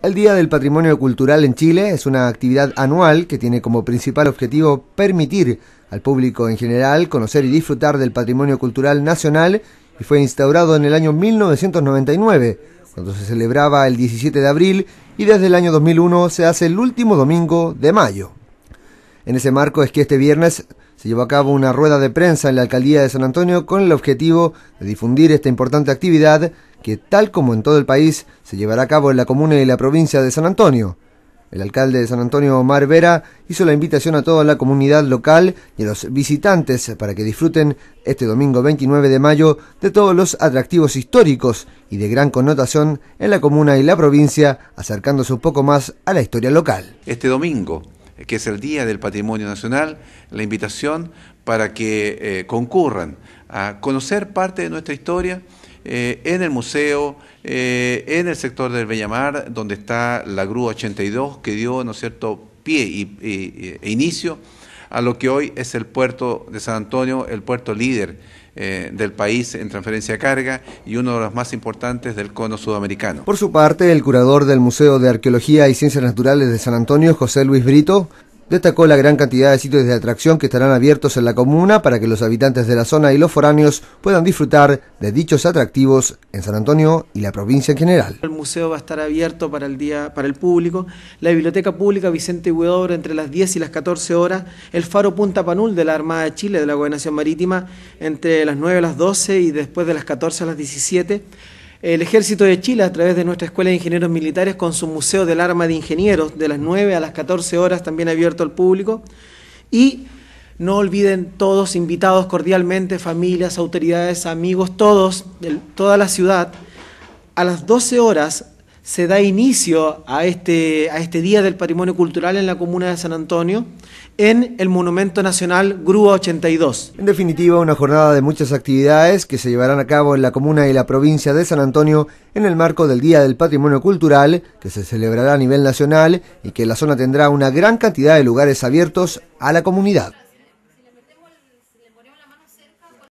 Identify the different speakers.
Speaker 1: El Día del Patrimonio Cultural en Chile es una actividad anual que tiene como principal objetivo permitir al público en general conocer y disfrutar del patrimonio cultural nacional y fue instaurado en el año 1999, cuando se celebraba el 17 de abril y desde el año 2001 se hace el último domingo de mayo. En ese marco es que este viernes se llevó a cabo una rueda de prensa en la alcaldía de San Antonio con el objetivo de difundir esta importante actividad que tal como en todo el país se llevará a cabo en la comuna y la provincia de San Antonio. El alcalde de San Antonio, Omar Vera, hizo la invitación a toda la comunidad local y a los visitantes para que disfruten este domingo 29 de mayo de todos los atractivos históricos y de gran connotación en la comuna y la provincia, acercándose un poco más a la historia local.
Speaker 2: Este domingo, que es el Día del Patrimonio Nacional, la invitación para que eh, concurran a conocer parte de nuestra historia, eh, en el museo, eh, en el sector del Bellamar, donde está la Grúa 82, que dio, ¿no cierto?, pie y, e inicio a lo que hoy es el puerto de San Antonio, el puerto líder eh, del país en transferencia de carga y uno de los más importantes del cono sudamericano.
Speaker 1: Por su parte, el curador del Museo de Arqueología y Ciencias Naturales de San Antonio, José Luis Brito, Destacó la gran cantidad de sitios de atracción que estarán abiertos en la comuna para que los habitantes de la zona y los foráneos puedan disfrutar de dichos atractivos en San Antonio y la provincia en general.
Speaker 3: El museo va a estar abierto para el día para el público, la biblioteca pública Vicente Huidobro entre las 10 y las 14 horas, el faro Punta Panul de la Armada de Chile de la Gobernación Marítima entre las 9 y las 12 y después de las 14 a las 17 el Ejército de Chile, a través de nuestra Escuela de Ingenieros Militares, con su Museo del Arma de Ingenieros, de las 9 a las 14 horas, también abierto al público. Y no olviden todos, invitados cordialmente, familias, autoridades, amigos, todos, de toda la ciudad, a las 12 horas se da inicio este, a este, Día del Patrimonio Cultural en la comuna de San Antonio
Speaker 1: en el Monumento Nacional Grúa 82. En definitiva, una jornada de muchas actividades que se llevarán a cabo en la comuna y la provincia de San Antonio en el marco del Día del Patrimonio Cultural, que se celebrará a nivel nacional y que la zona tendrá una gran cantidad de lugares abiertos a la comunidad.